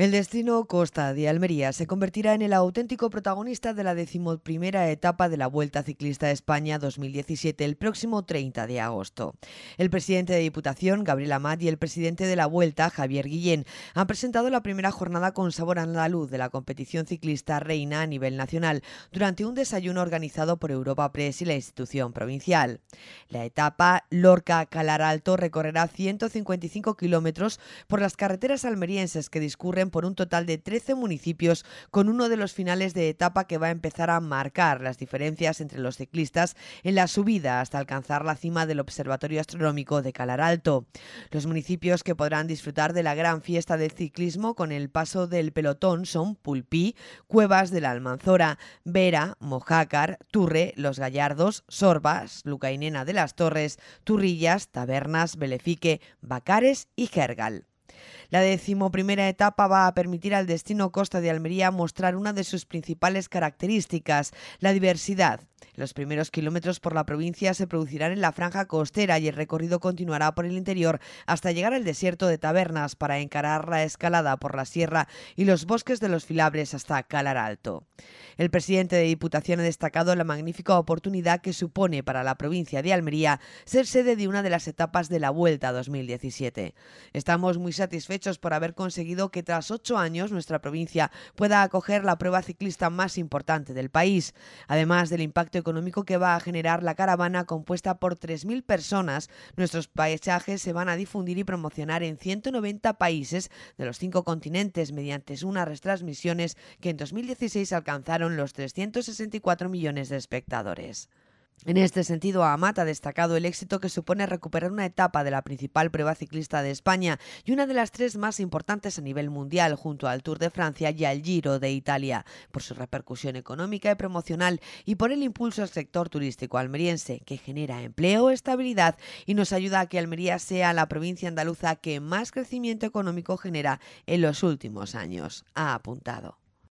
El destino Costa de Almería se convertirá en el auténtico protagonista de la decimoprimera etapa de la Vuelta Ciclista de España 2017 el próximo 30 de agosto. El presidente de Diputación, Gabriel Amat, y el presidente de la Vuelta, Javier Guillén, han presentado la primera jornada con sabor a luz de la competición ciclista reina a nivel nacional durante un desayuno organizado por Europa Press y la institución provincial. La etapa Lorca-Calaralto recorrerá 155 kilómetros por las carreteras almerienses que discurren por un total de 13 municipios con uno de los finales de etapa que va a empezar a marcar las diferencias entre los ciclistas en la subida hasta alcanzar la cima del Observatorio Astronómico de Calaralto. Los municipios que podrán disfrutar de la gran fiesta del ciclismo con el paso del pelotón son Pulpí, Cuevas de la Almanzora, Vera, Mojácar, Turre, Los Gallardos, Sorbas, Lucainena de las Torres, Turrillas, Tabernas, Belefique, Bacares y Gergal. La decimoprimera etapa va a permitir al destino Costa de Almería mostrar una de sus principales características, la diversidad. Los primeros kilómetros por la provincia se producirán en la franja costera y el recorrido continuará por el interior hasta llegar al desierto de Tabernas para encarar la escalada por la sierra y los bosques de los Filabres hasta Calar Alto. El presidente de Diputación ha destacado la magnífica oportunidad que supone para la provincia de Almería ser sede de una de las etapas de la Vuelta 2017. Estamos muy satisfechos por haber conseguido que tras ocho años nuestra provincia pueda acoger la prueba ciclista más importante del país, además del impacto económico que va a generar la caravana compuesta por 3.000 personas. Nuestros paisajes se van a difundir y promocionar en 190 países de los cinco continentes mediante unas retransmisiones que en 2016 alcanzaron los 364 millones de espectadores. En este sentido, Amat ha destacado el éxito que supone recuperar una etapa de la principal prueba ciclista de España y una de las tres más importantes a nivel mundial, junto al Tour de Francia y al Giro de Italia, por su repercusión económica y promocional y por el impulso al sector turístico almeriense, que genera empleo, estabilidad y nos ayuda a que Almería sea la provincia andaluza que más crecimiento económico genera en los últimos años, ha apuntado.